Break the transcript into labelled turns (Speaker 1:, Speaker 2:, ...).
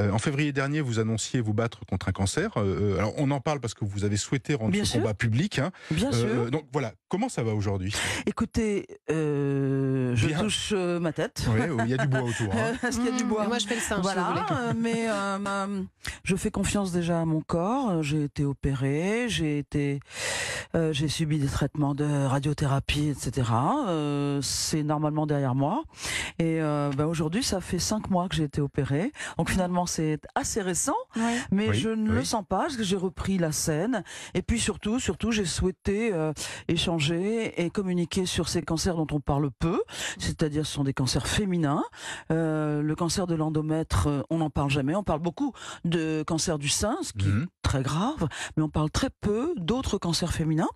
Speaker 1: Euh, en février dernier, vous annonciez vous battre contre un cancer. Euh, euh, on en parle parce que vous avez souhaité rendre ce
Speaker 2: combat public. Hein. Bien sûr. Donc voilà, comment ça va aujourd'hui Écoutez, je touche ma tête. Oui, il y a du bois autour. Hein.
Speaker 1: qu'il y a du mmh. bois. Moi, je fais le singe. Voilà,
Speaker 2: mais je fais confiance déjà à mon corps. J'ai été opéré. j'ai été, j'ai subi des traitements de radiothérapie, etc. C'est normalement derrière moi. Et euh, ben, aujourd'hui, ça fait cinq mois que j'ai été opérée. Donc finalement, c'est assez récent, mais je ne le sens pas parce que j'ai repris la scène. Et puis surtout, surtout, j'ai souhaité euh, échanger et communiquer sur ces cancers dont on parle peu, c'est-à-dire ce sont des cancers féminins. Euh, le cancer de l'endomètre, on n'en parle jamais. On parle beaucoup de cancer du sein, ce qui est mhm. très grave, mais on parle très peu d'autres cancers féminins.